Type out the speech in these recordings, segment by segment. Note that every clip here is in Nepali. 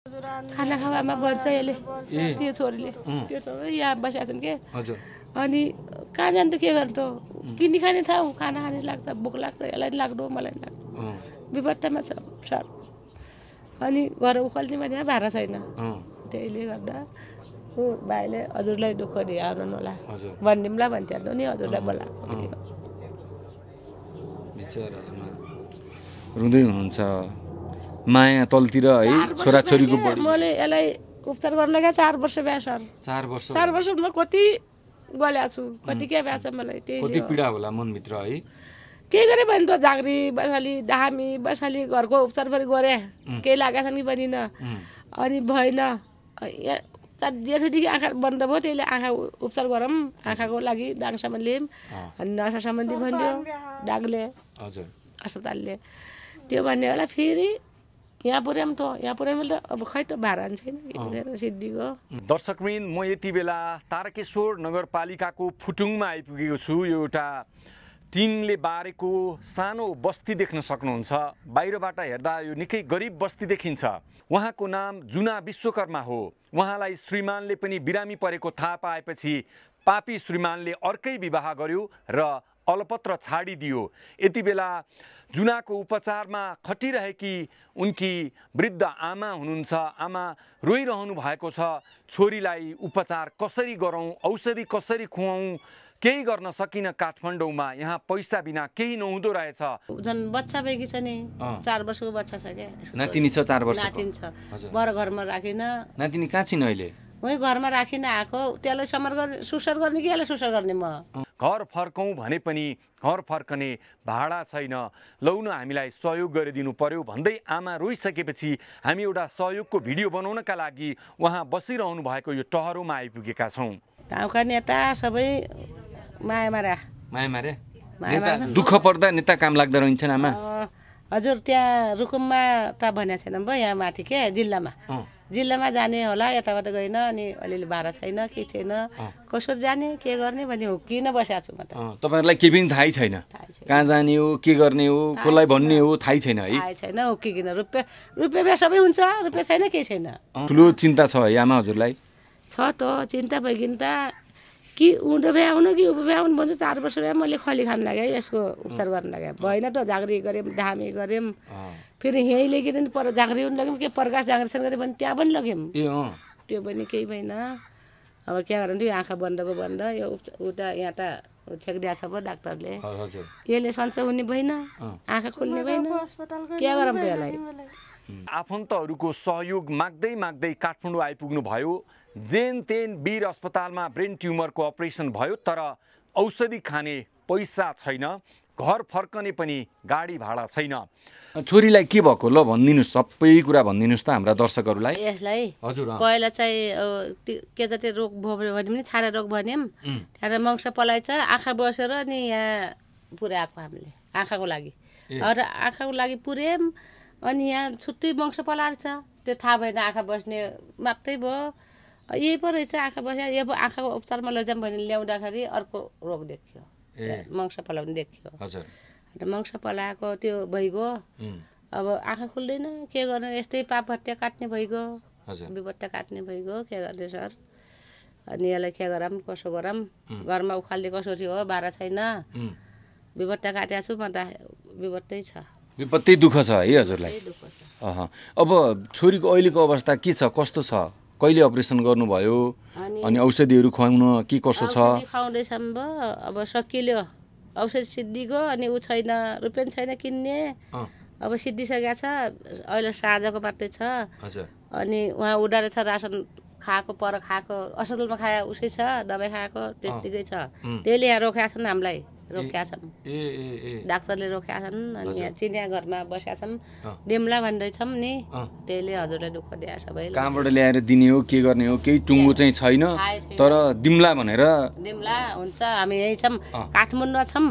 खाना खावामा गर्छ यसले त्यो छोरीले त्यो छोरी यहाँ बसेका छौँ के अनि कहाँ जानु के गर्नु त किन्ने खाने हो खाना खाने लाग्छ भोक लाग्छ यसलाई लाग्नु मलाई लाग्नु विपत्तामा छ सर अनि घर उखल्ने भने भाडा छैन त्यसले गर्दा भाइले हजुरलाई दुःख दिए आउनु होला भनिदिउँला भन्छ नि हजुरलाई बोलाएको रुँदै हुनुहुन्छ माया तलतिर है छोराछोरीको मैले यसलाई उपचार गर्न लगाएँ चार वर्ष बिहा सर चार वर्ष चार वर्ष म कति गलेको छु कति के बिहा छ मलाई त्यही कति पीडा होला मनभित्र है केही गरेँ भने त झाँक्री बसाली दामी बसाली घरको उपचार पनि गरेँ केही लागेको छन् कि बनिन अनि भएन तर जेठदेखि आँखा बन्द भयो त्यसले आँखा उपचार गरौँ आँखाको लागि डाङसम्म लियौँ अनि नर्स सम्बन्धी भनिदियो डागले हजुर अस्पतालले त्यो भन्ने होला फेरि यहाँ त यहाँ पुर्याउँ त अब खै त भाडा छैन सिद्धिको दर्शकवृन्द म यति बेला तारकेश्वर नगरपालिकाको फुटुङमा आइपुगेको छु यो एउटा टिनले बारेको सानो बस्ती देख्न सक्नुहुन्छ बाहिरबाट हेर्दा यो निकै गरिब बस्ती देखिन्छ उहाँको नाम जुना विश्वकर्मा हो उहाँलाई श्रीमानले पनि बिरामी परेको थाहा पाएपछि पापी श्रीमानले अर्कै विवाह गर्यो र अलपत्र छाडिदियो यति बेला जुनाको उपचारमा खटिरहेकी उनकी वृद्ध आमा हुनुहुन्छ आमा रोइरहनु भएको छ छोरीलाई उपचार कसरी गरौँ औषधि कसरी खुवाऊ केही गर्न सकिन काठमाडौँमा यहाँ पैसा बिना केही नहुँदो रहेछ झन् बच्चा बेकी छ नि चार वर्षको बच्चा छ क्या नातिनी छ चार वर्ष नातिनी छ बर घरमा राखिन नातिनी कहाँ छिन् अहिले उहीँ घरमा राखिन आएको त्यसलाई समर गर्ने सुसार गर्ने कि यसलाई सुसार गर्ने म घर फर्कौँ भने पनि घर फर्कने भाडा छैन लौन हामीलाई सहयोग गरिदिनु पर्यो भन्दै आमा रोइसकेपछि हामी एउटा सहयोगको भिडियो बनाउनका लागि उहाँ बसिरहनु भएको यो टहरोमा आइपुगेका छौँ गाउँका नेता सबै माया माया मारे दुःख पर्दा नेता काम लाग्दो रहन्छन् आमा हजुर त्यहाँ रुकुममा त भनेको छैन भयो यहाँ माथि के जिल्लामा जिल्लामा जाने होला यताबाट गएन अनि अलिअलि भाडा छैन के छैन कसरी जाने के गर्ने भने किन बसेको छु म त तपाईँहरूलाई केही पनि थाहै छैन कहाँ जाने हो के गर्ने हो कसलाई भन्ने हो थाहै छैन है थाहै छैन किन रुपियाँ रुपियाँ सबै हुन्छ रुपियाँ छैन केही छैन ठुलो चिन्ता छ है हजुरलाई छ त चिन्ता भइकिन त कि उँडो भ्याउनु कि उभो भ्याउनु भन्छु चार वर्ष भए मैले खली खान लागेँ यसको उपचार गर्न लागेँ भएन त झाँक्री गऱ्यौँ धामी गऱ्यौँ फेरि यहीँ लग्यो पर जाँग्री पनि लग्यौँ के प्रकाश जाँग्रेसन गऱ्यो भने त्यहाँ पनि लग्यौँ त्यो पनि केही भएन अब क्या गर्नु यो आँखा बन्दको बन्द यो उता यहाँ त छेकिदिएको छ पो डाक्टरले यसले सन्चो हुने भएन आँखा खोल्ने भएन क्या गरौँ त्यसलाई आफन्तहरूको सहयोग माग्दै माग्दै काठमाडौँ आइपुग्नुभयो जेन तेन वीर अस्पतालमा ब्रेन ट्युमरको अपरेसन भयो तर औषधि खाने पैसा छैन घर फर्कने पनि गाडी भाडा छैन छोरीलाई के भएको ल भनिदिनुहोस् सबै कुरा भनिदिनुहोस् त हाम्रा दर्शकहरूलाई यसलाई हजुर पहिला चाहिँ के जति रोग भयो भने पनि छारा रोग भन्यो त्यहाँबाट मङ्स पलाइ छ आँखा बसेर अनि यहाँ पुऱ्याएको हामीले आँखाको लागि र आँखाको लागि पुऱ्यायौँ अनि यहाँ छुट्टै वंश पलाएर छ त्यो थाहा भएन आँखा बस्ने मात्रै भयो यही पो रहेछ आँखा बस्यो यो पो आँखाको उपचारमा लैजाउँ भने ल्याउँदाखेरि अर्को रोग देखियो वंश पलाउने देखियो हजुर मङ्स पलाएको त्यो भइगयो अब आँखा खुल्दैन के गर्नु यस्तै पाप भत्ता काट्ने भइगयो विपत्ता काट्ने भइगयो के गर्ने सर अनि यसलाई के गरौँ कसो गरौँ घरमा उखाल्ने थियो हो बाह्र छैन बिपत्ता काटेको छु म त बिपत्तै छ विपत्ति दुःख छ है हजुरलाई अब छोरीको अहिलेको अवस्था के छ कस्तो छ कहिले अपरेसन गर्नुभयो अनि औषधिहरू खुवाउन के कसो छ खुवाउँदैछ अब सकिलो औषध सिद्धिको अनि ऊ छैन रुपियाँ छैन किन्ने अब सिद्धिसकेको छ अहिले साँझको मात्रै छ अनि उहाँ उडाएर छ रासन खाएको पर खाएको असलमा खाए उसै छ दबाई खाएको त्यत्तिकै छ त्यसले यहाँ रोकाएको नि हामीलाई रोक्या छौँ डाक्टरले रोक्या छन् अनि यहाँ चिनिया घरमा बसेका छौँ डेम्ला भन्दैछौँ नि त्यसले हजुरलाई दुःख दिए सबै कहाँबाट ल्याएर दिने हो के गर्ने हो केही टुङ्गो चाहिँ छैन तर दिम्ला भनेर दिम्ला हुन्छ हामी यहीँ छौँ काठमाडौँ छौँ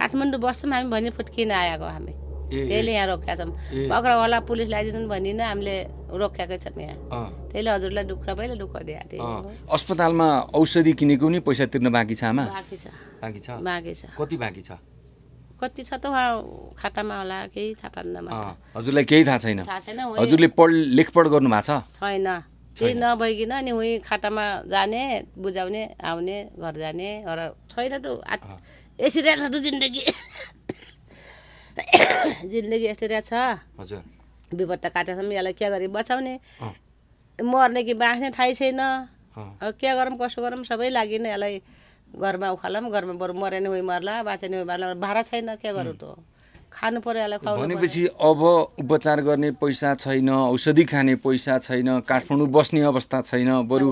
काठमाडौँ बस्छौँ हामी भनी फुट आएको हामी त्यसले यहाँ रोक्या छौँ पक्रावाला पुलिस ल्याइदिनु भनिनँ हामीले रोक्याएकै छ यहाँ त्यसले हजुरलाई दुःख पहिला दुःख दिएको थिएँ अस्पतालमा औषधि किनेको नि पैसा तिर्न बाँकी छ आमा बाँकी छ बाँकी छ छ कति बाँकी छ कति छ त उहाँ खातामा होला केही थाहा पाउँदैन हजुरलाई केही थाहा छैन हजुरले पढ लेखपढ गर्नु भएको छ छैन केही नभइकन नि उहीँ खातामा जाने बुझाउने आउने घर जाने र छैन त यसरी रहेछ जिन्दगी जिन्दगी यस्तै रहेछ हजुर विपत्त काटेसम्म यसलाई के गरी बचाउने मर्ने कि बाँच्ने थाहै छैन के गरौँ कसो गरौँ सबै लागि नै यसलाई घरमा उखालौँ घरमा बरु मर्यो नि उयो मर्ला बाँचेन नि उयो मर्ला भाडा छैन के गरौँ त खानु पऱ्यो यसलाई खुवाउनु भनेपछि अब उपचार गर्ने पैसा छैन औषधि खाने पैसा छैन काठमाडौँ बस्ने अवस्था छैन बरु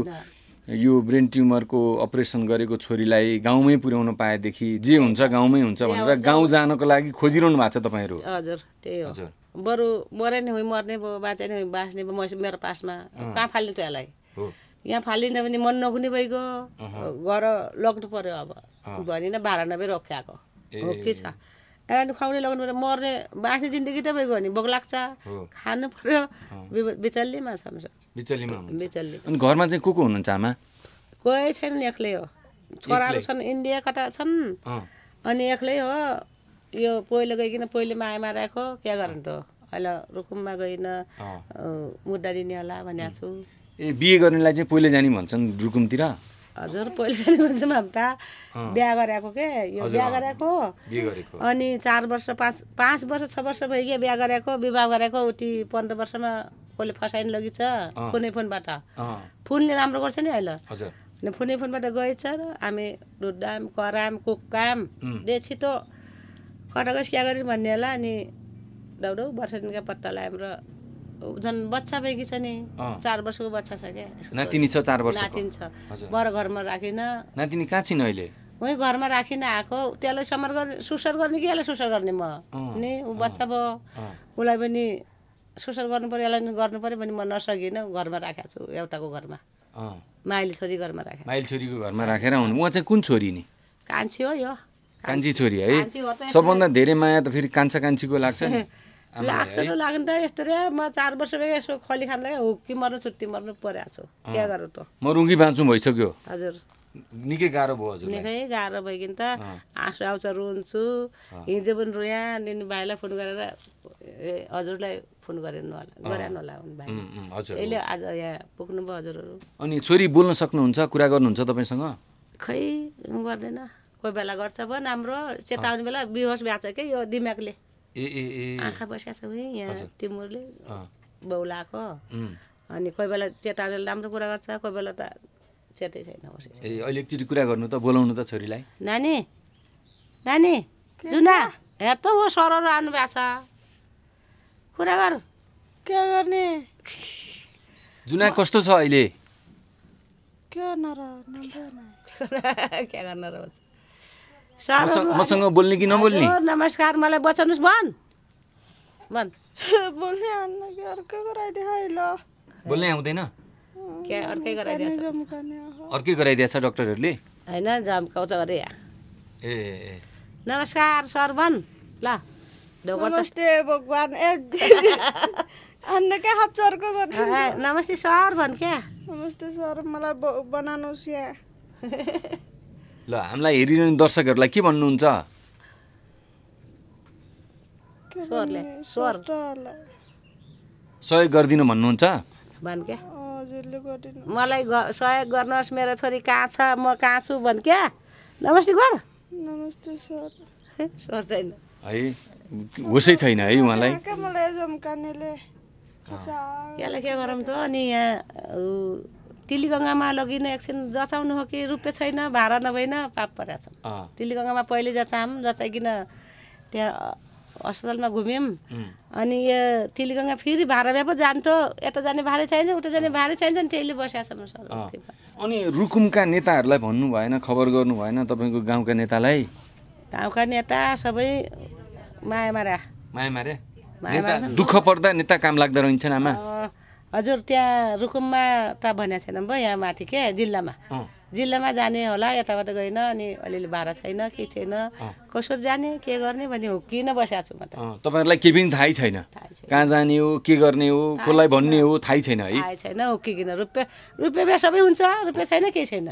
यो ब्रेन ट्युमरको अपरेसन गरेको छोरीलाई गाउँमै पुर्याउनु पाएदेखि जे हुन्छ गाउँमै हुन्छ भनेर गाउँ जानको लागि खोजिरहनु भएको छ तपाईँहरू हजुर त्यही हजुर बरु मरे नै हुँ मर्ने भयो बाँचे नै हुँ बाँच्ने भयो म मेरो पासमा कहाँ फाल्ने त यसलाई यहाँ फालिन भने मन नहुने भइगयो घर लग्नु पऱ्यो अब भनिन नब्बे रोक्याएको हो के छ यहाँ खुवाउने लगाउनु पऱ्यो मर्ने बाँच्ने जिन्दगी त भइगयो नि भोक लाग्छ खानु पऱ्यो बिचल्लीमा छ बिचल्ली घरमा चाहिँ को को हुनुहुन्छ आमा कोही छैन एक्लै हो छोराहरू छन् इन्डिया कटा छन् अनि एक्लै हो यो पहिलो गइकन पहिले मायामा मारेको के गर्नु त अहिले रुकुममा गइन मुद्दा दिने होला भनेको छु ए बिहे गर्नेलाई चाहिँ पहिले जाने भन्छन् रुकुमतिर हजुर पहिले जाने भन्छौँ हामी त बिहा गराएको के यो बिहा गराएको अनि चार वर्ष पाँच पाँच वर्ष छ वर्ष भयो बिहा गराएको विवाह गरेको उति पन्ध्र वर्षमा कसले फसाइन लगिन्छ फोनै फोनबाट फोनले राम्रो गर्छ नि अहिले अनि फोनै फोनबाट गएछ र हामी डुडाम कराम कुकाम दे छिटो कटकस क्या गरिस् भन्ने होला अनि दाउडौ वर्षदिनका पत्ता लगायौँ र झन् बच्चा बेकी छ नि चार वर्षको बच्चा छ क्या नातिनी छ चार वर्ष नातिनी छ बर घरमा राखिन नातिनी कहाँ छिन् अहिले उहीँ घरमा राखिन आएको त्यसलाई समर गर्ने सुसार गर्ने कि यसलाई सुसार गर्ने म नि ऊ बच्चा भयो उसलाई पनि सुसार गर्नु पऱ्यो यसलाई गर्नु पऱ्यो भने म नसकिनँ घरमा राखेको छु एउटाको घरमा माइली छोरी घरमा राखेँ माइली छोरीको घरमा राखेर उहाँ चाहिँ कुन छोरी नि कान्छी हो यो कान्छी छोरी है सबभन्दा धेरै माया त फेरि कान्छा कान्छीको लाग्छ नि लाग्छ त लाग्नु त यस्तो रे म चार वर्ष भयो यसो खली खानलाई हुक्की मर्नु छुट्टी मर्नु परेको छु के गर त म रुङ्गी बाँच्छु भइसक्यो हजुर निकै गाह्रो भयो हजुर निकै गाह्रो भयो किन त आँसु आउँछ रुन्छु हिजो पनि रोया अनि भाइलाई फोन गरेर हजुरलाई फोन गरेन होला गरेन होला भाइ यसले आज यहाँ पुग्नुभयो हजुरहरू अनि छोरी बोल्न सक्नुहुन्छ कुरा गर्नुहुन्छ तपाईँसँग खै गर्दैन कोही बेला गर्छ भयो राम्रो चेताउने बेला बिहोस भ्याएको छ कि यो दिमागले ए ए आँखा बसिएको छ उयो यहाँ तिमुरले बौलाएको अनि कोही बेला चेताउने राम्रो कुरा गर्छ कोही बेला त चेतै छैन ए अहिले एकचोटि कुरा गर्नु त बोलाउनु त छोरीलाई नानी नानी जुना हेर त हो सरहरू आउनु भएको छ कुरा गर के गर्ने जुना कस्तो छ अहिले के गर्न र के गर्न र मसँग बोल्ने कि नबोल्ने नमस्कार मलाई बचाउनुहोस् भन भन बोल्ने आन्न कि अर्कै गराइदियो ल बोल्ने आउँदैन क्या अर्कै गराइदिएछ अर्कै गराइदिएछ डक्टरहरूले होइन जम्काउँछ अरे यहाँ ए नमस्कार सर भन ल नमस्ते भगवान् ए अन्न क्या हाप्छ अर्को गर्छ नमस्ते सर भन क्या नमस्ते सर मलाई बनाउनुहोस् यहाँ ल हामीलाई हेरिरहने दर्शकहरूलाई के भन्नुहुन्छ सहयोग गरिदिनु भन्नुहुन्छ मलाई सहयोग गर्नुहोस् मेरो छोरी कहाँ छ म कहाँ छु भन् क्या नमस्ते गर नमस्ते सर सर छैन है होसै छैन है उहाँलाई के गरौँ त अनि यहाँ तिलीगङ्गामा लगिन एकछिन जचाउनु हो कि रुपियाँ छैन भाडा नभएन पाप छ परेको परेछ तिलीगङ्गामा पहिले जचायौँ जचाइकन त्यहाँ अस्पतालमा घुम्यौँ अनि यो तिलीगङ्गा फेरि भाडा भए पो जान्थ्यो यता जाने भाडै चाहिन्छ उता जाने भाडै चाहिन्छ नि त्यसले बसिरहेको छ अनि रुकुमका नेताहरूलाई भन्नु भएन खबर गर्नु भएन तपाईँको गाउँका नेतालाई गाउँका नेता सबै माया मारा माया दुःख पर्दा नेता काम लाग्दो रहन्छन् आमा हजुर त्यहाँ रुकुममा त भनेको छैन भयो यहाँ माथि के जिल्लामा जिल्लामा जाने होला यताबाट गएन अनि अलिअलि भाडा छैन के छैन कसरी जाने के गर्ने भने किन बसेको छु म त तपाईँहरूलाई केही पनि थाहै छैन कहाँ जाने हो के गर्ने हो कसलाई भन्ने हो थाहै छैन है थाहै छैन किन रुपियाँ रुपियाँ सबै हुन्छ रुपियाँ छैन केही छैन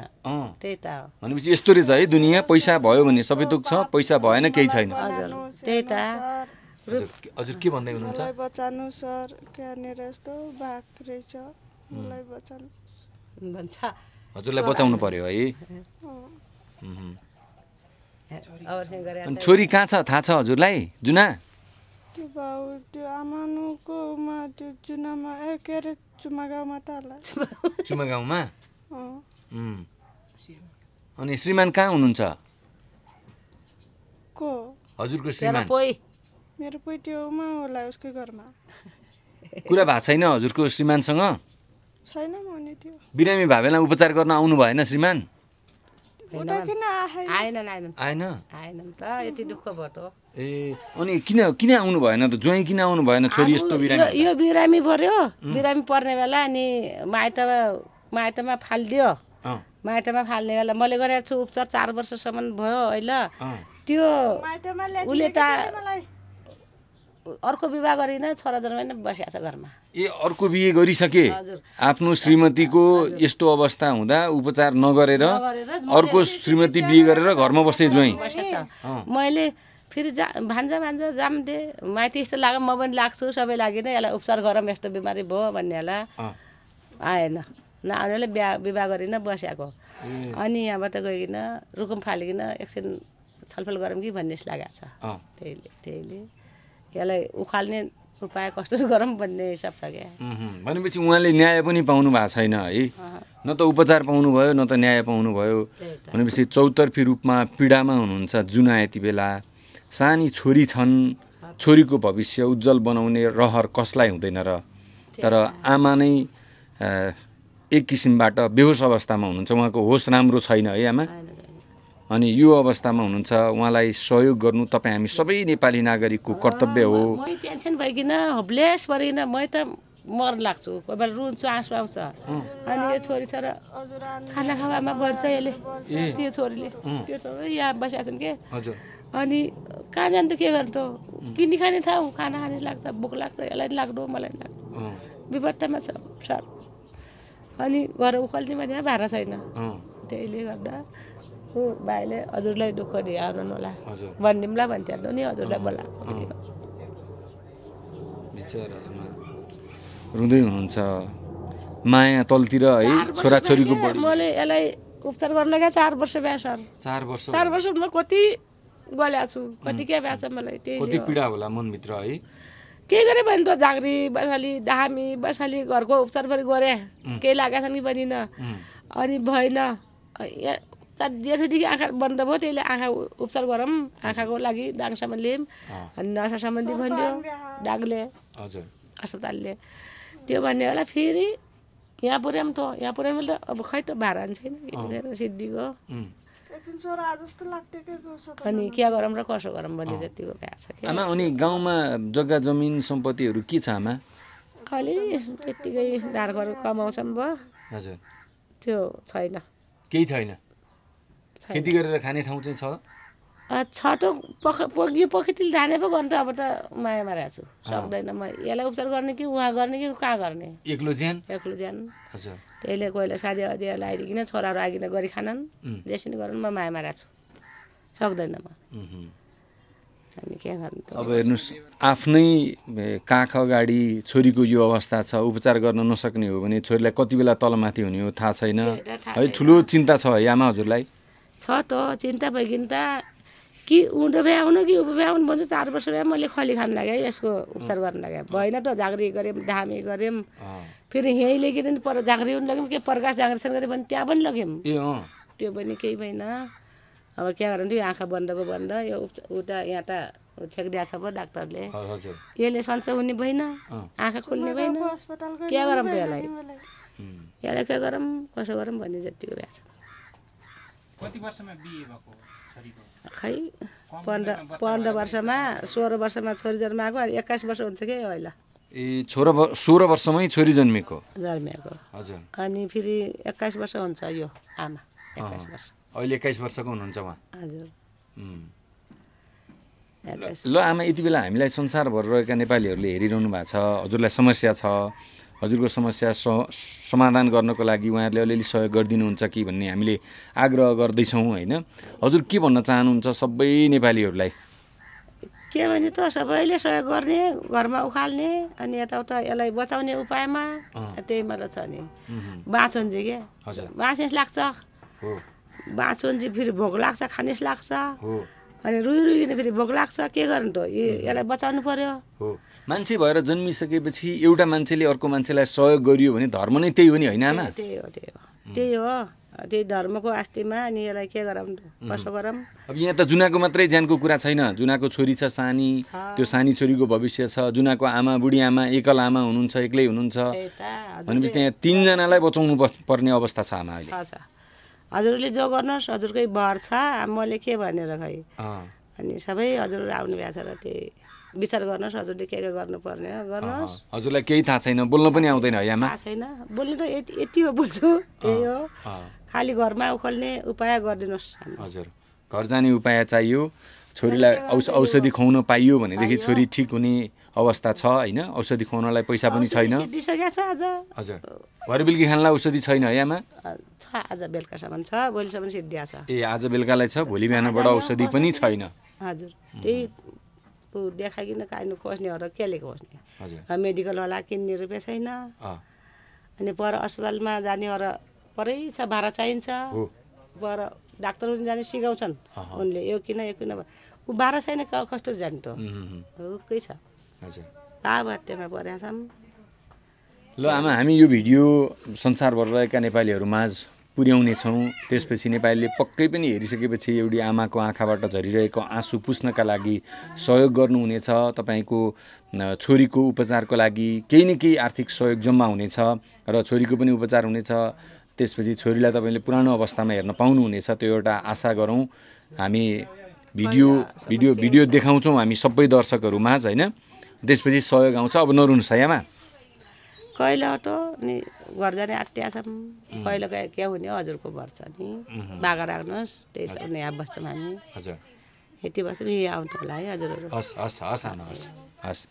त्यही त भनेपछि यस्तो रहेछ है दुनियाँ पैसा भयो भने सबै दुख छ पैसा भएन केही छैन हजुर त्यही त हजुर के भन्दै हुनुहुन्छ बचाउनु सर क्यानेर यस्तो भाग रहेछ मलाई बचाउनु भन्छ हजुरलाई बचाउनु पर्यो है छोरी कहाँ छ थाहा छ हजुरलाई जुना त्यो भाउ त्यो मा त्यो जुनामा ए के अरे चुमा गाउँमा टाला चुमा गाउँमा अनि श्रीमान कहाँ हुनुहुन्छ को हजुरको श्रीमान मेरो पेटियोमा होला उसकै घरमा कुरा भएको छैन हजुरको श्रीमानसँग छैन त्यो बिरामी भए बेला उपचार गर्न आउनु भएन श्रीमान ए अनि किन किन आउनु भएन त ज्वाइँ किन आउनु भएन छोरी यस्तो बिरामी यो बिरामी पर्यो बिरामी पर्ने बेला अनि माइतमा माइतमा फालिदियो माइतमा फाल्ने बेला मैले गरेको छु उपचार चार वर्षसम्म भयो अहिले त्यो उसले त अर्को विवाह गरिन छोरा जन्मै बसिया छ घरमा ए अर्को बिहे गरिसके आफ्नो श्रीमतीको यस्तो अवस्था हुँदा उपचार नगरेर अर्को श्रीमती बिहे गरेर घरमा बसे ज्वाइँ मैले फेरि जा भान्जा भान्जा जाम दे माइती यस्तो लाग्यो म पनि लाग्छु सबै नै यसलाई उपचार गरौँ यस्तो बिमारी भयो भन्ने होला आएन नआउनेले बिहा विवाह गरिन बस्याएको अनि यहाँबाट गइकन रुकुम फालिकन एकछिन छलफल गरौँ कि भन्ने जस्तो लागेको छ त्यहीले त्यहीले यसलाई उखाल्ने उपाय कस्तो गरौँ भन्ने हिसाब छ क्या भनेपछि उहाँले न्याय पनि पाउनु भएको छैन है न त उपचार पाउनुभयो न त न्याय पाउनुभयो भनेपछि चौतर्फी रूपमा पीडामा हुनुहुन्छ जुना यति बेला सानी छोरी छन् छोरीको भविष्य उज्जवल बनाउने रहर कसलाई हुँदैन र तर आमा नै एक किसिमबाट बेहोस अवस्थामा हुनुहुन्छ उहाँको होस राम्रो छैन है आमा अनि यो अवस्थामा हुनुहुन्छ उहाँलाई सहयोग गर्नु तपाईँ हामी सबै नेपाली नागरिकको कर्तव्य हो टेन्सन भइकन हब्लेस परिकन म त मर लाग्छु कोही बेला रुन्छु आँसु आउँछ अनि यो छोरी छ र खाना खावामा गर्छ यसले यो छोरीले त्यो छोरी यहाँ बसेका छन् के अनि कहाँ जानु के गर्नु त किनी खाने ठाउँ खाना खाने लाग्छ भोक लाग्छ यसलाई लाग्नु मलाई लाग्नु विपत्तामा छ सर अनि घर उखल्ने भने भाडा छैन त्यहीले गर्दा भाइले हजुरलाई दुःख आउनु होला भनिदिउँला भन्थ्यो नि हजुरलाई बोला रुँदै हुनुहुन्छ माया तलतिर है छोराछोरीको मैले यसलाई उपचार गर्न लगाएँ चार वर्ष बिहा सर चार वर्ष चार वर्ष म कति गले छु कति के बिहा छ मलाई त्यही पीडा होला मनभित्र है के गरेँ भने त झाँक्री बसाली दामी बसाली घरको उपचार पनि गरेँ केही लागेको छ नि न अनि भएन जेठदेखि आँखा बन्द भयो त्यसले आँखा उपचार गरौँ आँखाको लागि डाङसम्म सामान लियौँ अनि नर्सा सम्बन्धी भनिदियो डागले हजुर अस्पतालले त्यो भन्ने होला फेरि यहाँ पुऱ्याउँ त यहाँ पुऱ्याउनु त अब खै त भाडा छैन सिद्धिको अनि के गरौँ र कसो गरौँ भन्ने त्यतिको भ्याएको छ आमा अनि गाउँमा जग्गा जमिन सम्पत्तिहरू के छ आमा खालि त्यत्तिकै घर कमाउँछौँ भयो हजुर त्यो छैन केही छैन खेती गरेर खाने ठाउँ चाहिँ छ त पख यो पखेटिल धाने पो गर्नु त अब त माया मारेको छु सक्दैन म यसलाई उपचार गर्ने कि उहाँ गर्ने कि कहाँ गर्ने एक्लो ज्यान एक्लो ज्यान त्यसले कोहीलाई साथी अधिहरू आइदिकन छोराहरू आइकन गरी खानन् जेसिन म माया मारेको छु सक्दैन म अनि के गर्नु अब हेर्नुहोस् आफ्नै काख अगाडि छोरीको यो अवस्था छ उपचार गर्न नसक्ने हो भने छोरीलाई कति बेला तलमाथि हुने हो थाहा छैन है ठुलो चिन्ता छ है आमा हजुरलाई छ त चिन्ता बैगिन्ता कि उँडो भ्याउनु कि उँभो भ्याउनु भन्छु चार वर्ष भए मैले खली खानु लागेँ यसको उपचार गर्नु लाग्यो भएन त झाँक्री गऱ्यौँ धामी गऱ्यौँ फेरि यहीँ लगिदिनु पर जाग्री पनि लग्यौँ के प्रकाश जाग्रेसन गऱ्यो भने त्यहाँ पनि लग्यौँ त्यो पनि केही भएन अब क्या गर्नु नि आँखा बन्दको बन्द यो उता यहाँ त ठेकिदिएको छ पो डाक्टरले यसले सन्चो हुने भएन आँखा खोल्ने भएन के गरौँ यसलाई यसलाई के गरौँ कसो गरौँ भन्ने जतिको भ्याएको छ कति वर्षमा छोरीको खै पन्ध्र पन्ध्र वर्षमा सोह्र वर्षमा छोरी जन्माएको अनि एक्काइस वर्ष हुन्छ कि अहिले ए छोरो सोह्र वर्षमै छोरी जन्मेको जन्मेको हजुर अनि फेरि एक्काइस वर्ष हुन्छ यो आमा एक्काइस वर्ष अहिले एक्काइस वर्षको हुनुहुन्छ उहाँ हजुर ल आमा यति बेला हामीलाई संसारभर रहेका नेपालीहरूले हेरिरहनु भएको छ हजुरलाई समस्या छ हजुरको समस्या समाधान गर्नको लागि उहाँहरूले अलिअलि सहयोग गरिदिनुहुन्छ कि भन्ने हामीले आग्रह गर्दैछौँ होइन हजुर के भन्न चाहनुहुन्छ सबै नेपालीहरूलाई के भने त सबैले सहयोग गर्ने घरमा उखाल्ने अनि यताउता यसलाई बचाउने उपायमा त्यही मात्र छ नि बाँचोन्जी के बाँच्ने लाग्छ बाँचोन्जी फेरि भोक लाग्छ खानेस लाग्छ अनि रुई रुइकन फेरि भोक लाग्छ के गर्नु त यसलाई बचाउनु पर्यो हो मान्छे भएर जन्मिसकेपछि एउटा मान्छेले अर्को मान्छेलाई सहयोग गरियो भने धर्म नै त्यही हो नि होइन आमा त्यही हो त्यही हो त्यही हो त्यही धर्मको आस्तीमा अनि यसलाई के गरौँ कसो गरौँ अब यहाँ त जुनाको मात्रै ज्यानको कुरा छैन जुनाको छोरी छ सानी त्यो सानी छोरीको भविष्य छ जुनाको आमा बुढी आमा एकल आमा हुनुहुन्छ एक्लै हुनुहुन्छ भनेपछि त्यहाँ तिनजनालाई बचाउनु पर्ने अवस्था छ आमा अहिले हजुरले जो गर्नुहोस् हजुरकै भर छ मैले के भनेर खै अनि सबै हजुरहरू आउनु भएको छ र त्यही विचार गर्नुहोस् हजुरले के के गर्नुपर्ने हो गर्नुहोस् हजुरलाई केही थाहा छैन बोल्नु पनि आउँदैन यामा थाहा छैन बोल्नु त यति यति हो बोल्छु त्यही हो खालि घरमा उखोल्ने उपाय गरिदिनुहोस् हजुर घर जाने उपाय चाहियो छोरीलाई औष औषधि खुवाउन पाइयो भनेदेखि छोरी ठिक हुने अवस्था छ होइन औषधि खुवाउनलाई पैसा पनि छैन हजुर भरे बेलुकी खानलाई औषधि छैन यहाँमा आज बेलुकासम्म छ भोलिसम्म सिद्धिया छ ए आज बेलुकालाई छ भोलि बिहानबाट औषधि पनि छैन हजुर त्यही देखाइकन काट्नु खोज्नेहरू केले खोज्ने मेडिकलवाला किन्ने रुपियाँ छैन अनि पर अस्पतालमा जानेहरू परै छ भाडा चाहिन्छ पर डाक्टर जाने सिकाउँछन् उनले यो किन यो किन ऊ बाह्र छैन कस्तो जाने त रुखकै छ हत्यामा परेका छन् ल आमा हामी यो भिडियो संसारभर रहेका नेपालीहरू माझ पुर्याउनेछौँ त्यसपछि नेपालीले पक्कै पनि हेरिसकेपछि एउटी आमाको आँखाबाट झरिरहेको आँसु पुस्नका लागि सहयोग गर्नुहुनेछ तपाईँको छोरीको उपचारको लागि केही न केही आर्थिक सहयोग जम्मा हुनेछ र छोरीको पनि उपचार हुनेछ त्यसपछि छोरीलाई तपाईँले पुरानो अवस्थामा हेर्न पाउनुहुनेछ त्यो एउटा आशा गरौँ हामी भिडियो भिडियो भिडियो देखाउँछौँ हामी सबै दर्शकहरूमाझ होइन त्यसपछि सहयोग आउँछ अब नरुनु सायामा कहिले त अनि घर जाने आत्यासम्म कहिले के हुने हजुरको भर्छ नि बाघा राख्नुहोस् त्यही सब यहाँ बस्छौँ हामी हजुर यति बस्छौँ यहाँ आउनु होला है हजुरहरू हस् हस् हस् हस्